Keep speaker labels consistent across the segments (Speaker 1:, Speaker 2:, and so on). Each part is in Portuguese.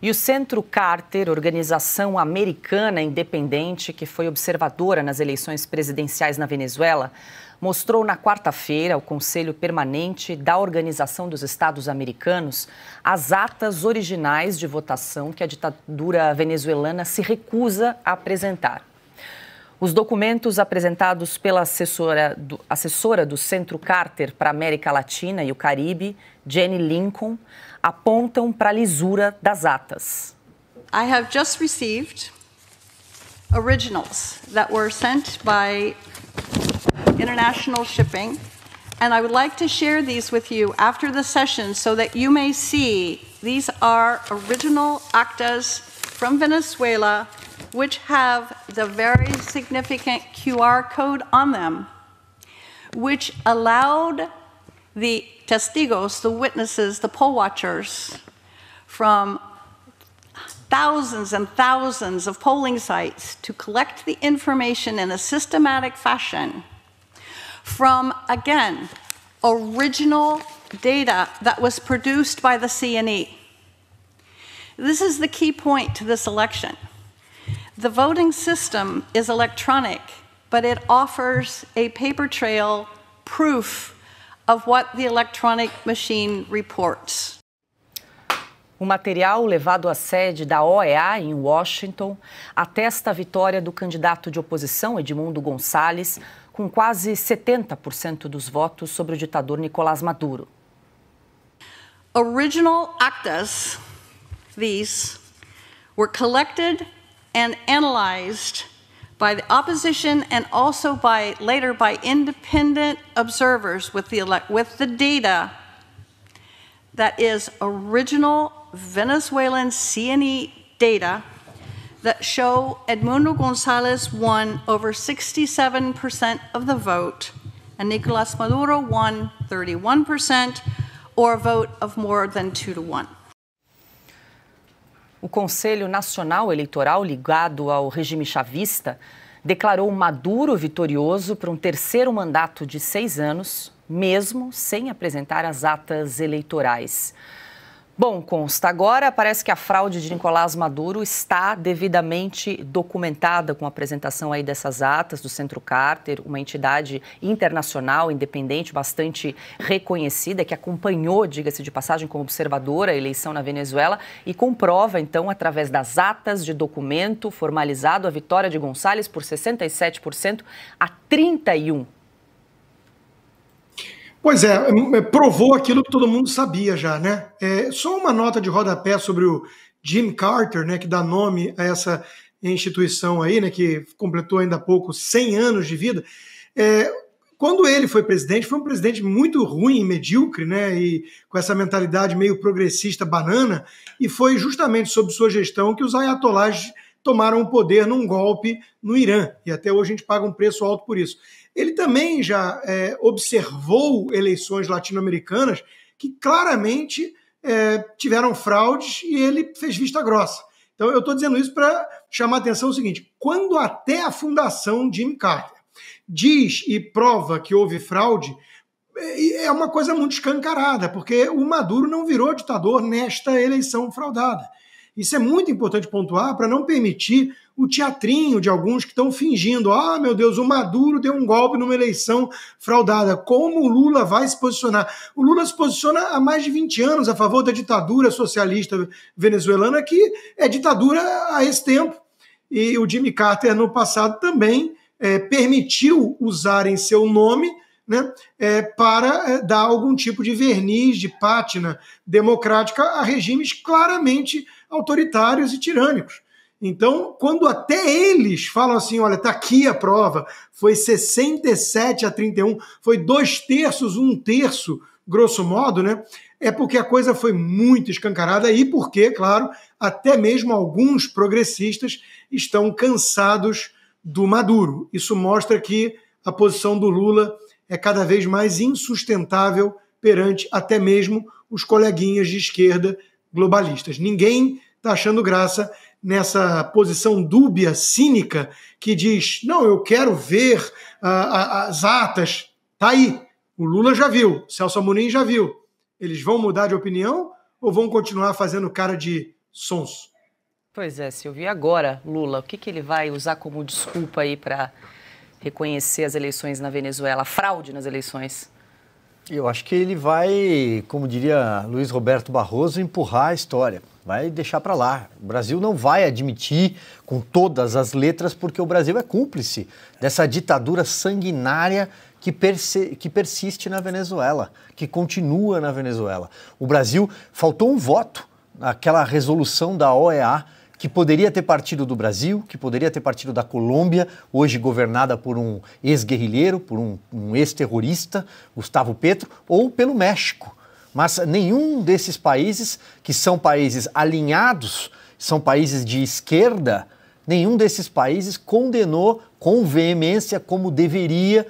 Speaker 1: E o Centro Carter, organização americana independente que foi observadora nas eleições presidenciais na Venezuela, mostrou na quarta-feira ao Conselho Permanente da Organização dos Estados Americanos as atas originais de votação que a ditadura venezuelana se recusa a apresentar. Os documentos apresentados pela assessora do, assessora do Centro Carter para a América Latina e o Caribe, Jenny Lincoln, apontam para a lisura
Speaker 2: das atas. I have just received originals that were sent by international shipping and I would like to share these with you after the session so that you may see these are original actas from Venezuela which have the very significant QR code on them, which allowed the testigos, the witnesses, the poll watchers from thousands and thousands of polling sites to collect the information in a systematic fashion from, again, original data that was produced by the CNE. This is the key point to this election. The voting system is electronic, but it offers a paper trail proof of what the electronic machine reports. O material
Speaker 1: levado à sede da OEA em Washington atesta a vitória do candidato de oposição Edmundo Gonçalves, com quase 70% dos votos sobre o ditador Nicolás Maduro.
Speaker 2: Original actas, these, were collected and analyzed by the opposition and also by later by independent observers with the, with the data that is original Venezuelan CNE data that show Edmundo Gonzalez won over 67% of the vote and Nicolas Maduro won 31% or a vote of more than 2 to 1.
Speaker 1: o Conselho Nacional Eleitoral, ligado ao regime chavista, declarou Maduro vitorioso por um terceiro mandato de seis anos, mesmo sem apresentar as atas eleitorais. Bom, consta agora, parece que a fraude de Nicolás Maduro está devidamente documentada com a apresentação aí dessas atas do Centro Carter, uma entidade internacional independente bastante reconhecida que acompanhou, diga-se de passagem, como observadora a eleição na Venezuela e comprova então através das atas de documento formalizado a vitória de Gonçalves por 67% a 31 Pois
Speaker 3: é, é, é, provou aquilo que todo mundo sabia já, né? É, só uma nota de rodapé sobre o Jim Carter, né, que dá nome a essa instituição aí, né, que completou ainda há pouco 100 anos de vida. É, quando ele foi presidente, foi um presidente muito ruim, medíocre, né, e com essa mentalidade meio progressista banana, e foi justamente sob sua gestão que os ayatollahs tomaram o poder num golpe no Irã, e até hoje a gente paga um preço alto por isso. Ele também já é, observou eleições latino-americanas que claramente é, tiveram fraudes e ele fez vista grossa. Então, eu estou dizendo isso para chamar a atenção o seguinte: quando até a fundação Jim Carter diz e prova que houve fraude, é, é uma coisa muito escancarada, porque o Maduro não virou ditador nesta eleição fraudada. Isso é muito importante pontuar para não permitir o teatrinho de alguns que estão fingindo: ah, meu Deus, o Maduro deu um golpe numa eleição fraudada. Como o Lula vai se posicionar? O Lula se posiciona há mais de 20 anos a favor da ditadura socialista venezuelana, que é ditadura a esse tempo. E o Jimmy Carter, no passado, também é, permitiu usar em seu nome. Né, é, para é, dar algum tipo de verniz, de pátina democrática a regimes claramente autoritários e tirânicos. Então, quando até eles falam assim, olha, está aqui a prova, foi 67 a 31, foi dois terços, um terço, grosso modo, né? É porque a coisa foi muito escancarada e porque, claro, até mesmo alguns progressistas estão cansados do Maduro. Isso mostra que a posição do Lula é cada vez mais insustentável perante até mesmo os coleguinhas de esquerda globalistas. Ninguém está achando graça nessa posição dúbia, cínica, que diz: não, eu quero ver ah, as atas. Tá aí. O Lula já viu, o Celso Amorim já viu. Eles vão mudar de opinião ou vão continuar fazendo cara de sonso?
Speaker 1: Pois é, Silvio. E agora, Lula, o que, que ele vai usar como desculpa aí para reconhecer as eleições na Venezuela, fraude nas eleições? Eu
Speaker 4: acho que ele vai, como diria Luiz Roberto Barroso, empurrar a história. Vai deixar para lá. O Brasil não vai admitir com todas as letras, porque o Brasil é cúmplice dessa ditadura sanguinária que, perse que persiste na Venezuela, que continua na Venezuela. O Brasil faltou um voto naquela resolução da OEA que poderia ter partido do Brasil, que poderia ter partido da Colômbia, hoje governada por um ex-guerrilheiro, por um, um ex-terrorista, Gustavo Petro, ou pelo México. Mas nenhum desses países, que são países alinhados, são países de esquerda, nenhum desses países condenou com veemência como deveria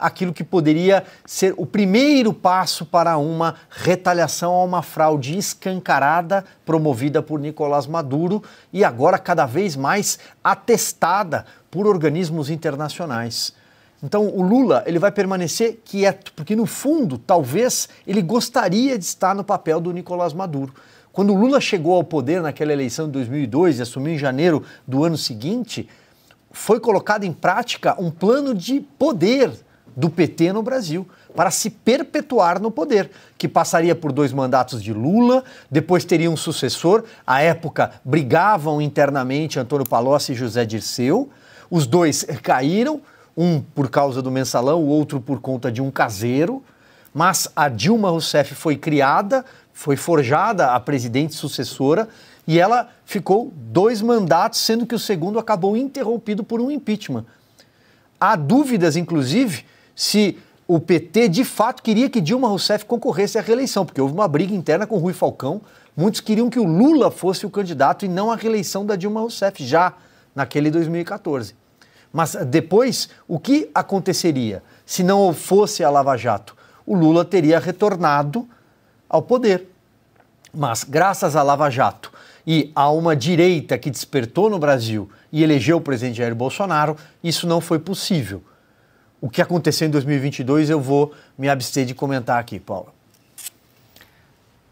Speaker 4: aquilo que poderia ser o primeiro passo para uma retaliação a uma fraude escancarada promovida por Nicolás Maduro e agora cada vez mais atestada por organismos internacionais. Então o Lula ele vai permanecer quieto, porque no fundo talvez ele gostaria de estar no papel do Nicolás Maduro. Quando o Lula chegou ao poder naquela eleição de 2002 e assumiu em janeiro do ano seguinte, foi colocado em prática um plano de poder do PT no Brasil para se perpetuar no poder, que passaria por dois mandatos de Lula, depois teria um sucessor. À época, brigavam internamente Antônio Palocci e José Dirceu. Os dois caíram, um por causa do mensalão, o outro por conta de um caseiro. Mas a Dilma Rousseff foi criada, foi forjada a presidente sucessora e ela ficou dois mandatos, sendo que o segundo acabou interrompido por um impeachment. Há dúvidas, inclusive, se o PT de fato queria que Dilma Rousseff concorresse à reeleição, porque houve uma briga interna com Rui Falcão. Muitos queriam que o Lula fosse o candidato e não a reeleição da Dilma Rousseff já naquele 2014. Mas eh, depois, o que aconteceria se não fosse a Lava Jato? O Lula teria retornado ao poder. Mas graças à Lava Jato e a uma direita que despertou no Brasil e elegeu o presidente Jair Bolsonaro, isso não foi possível o que aconteceu em 2022 eu vou me abster de comentar aqui, Paula.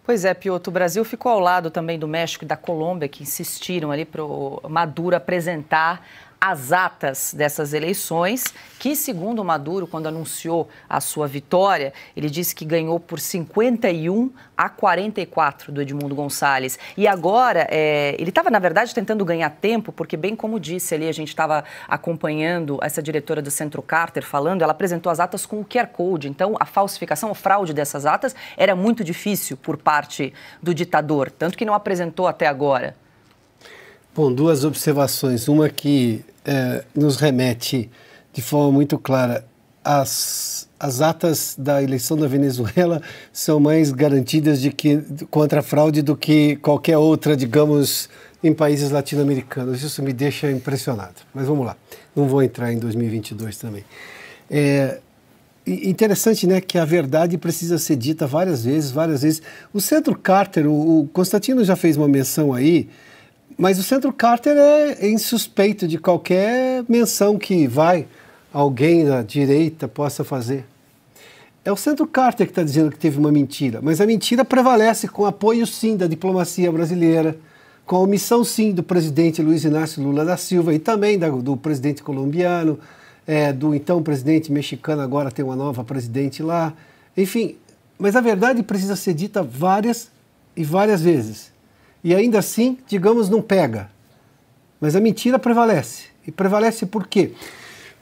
Speaker 1: Pois é, Piotr, o Brasil ficou ao lado também do México e da Colômbia, que insistiram ali para o Maduro apresentar as atas dessas eleições, que, segundo Maduro, quando anunciou a sua vitória, ele disse que ganhou por 51 a 44 do Edmundo Gonçalves. E agora, é, ele estava, na verdade, tentando ganhar tempo, porque, bem como disse ali, a gente estava acompanhando essa diretora do Centro Carter falando, ela apresentou as atas com o QR Code. Então, a falsificação, o fraude dessas atas era muito difícil por parte do ditador, tanto que não apresentou até agora.
Speaker 5: Bom, duas observações. Uma que é, nos remete de forma muito clara as as atas da eleição da Venezuela são mais garantidas de que contra a fraude do que qualquer outra, digamos, em países latino-americanos. Isso me deixa impressionado. Mas vamos lá. Não vou entrar em 2022 também. É, interessante, né, que a verdade precisa ser dita várias vezes, várias vezes. O Centro Carter, o, o Constantino já fez uma menção aí mas o Centro Carter é, é insuspeito de qualquer menção que vai alguém da direita possa fazer. É o Centro Carter que está dizendo que teve uma mentira, mas a mentira prevalece com apoio sim da diplomacia brasileira, com a omissão sim do presidente Luiz Inácio Lula da Silva e também da, do presidente colombiano, é, do então presidente mexicano, agora tem uma nova presidente lá. Enfim, mas a verdade precisa ser dita várias e várias vezes e ainda assim, digamos, não pega. Mas a mentira prevalece. E prevalece por quê?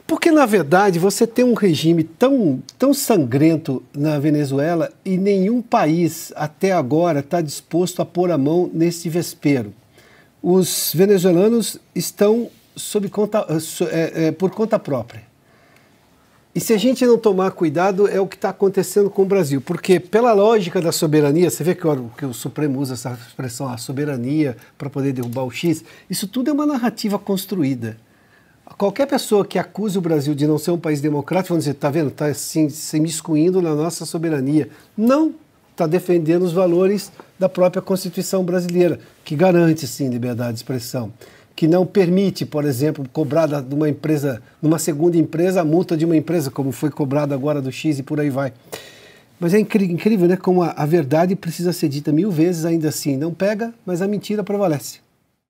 Speaker 5: Porque, na verdade, você tem um regime tão, tão sangrento na Venezuela e nenhum país até agora está disposto a pôr a mão nesse vespeiro. Os venezuelanos estão sob conta, é, é, por conta própria. E se a gente não tomar cuidado, é o que está acontecendo com o Brasil. Porque, pela lógica da soberania, você vê que o, que o Supremo usa essa expressão, a soberania, para poder derrubar o X, isso tudo é uma narrativa construída. Qualquer pessoa que acuse o Brasil de não ser um país democrático, vão dizer, está vendo, está assim, se miscuindo na nossa soberania. Não está defendendo os valores da própria Constituição brasileira, que garante, sim, liberdade de expressão que não permite, por exemplo, cobrada de uma empresa, numa segunda empresa, a multa de uma empresa, como foi cobrada agora do X e por aí vai. Mas é incrível, né? Como a, a verdade precisa ser dita mil vezes ainda assim. Não pega, mas a mentira prevalece.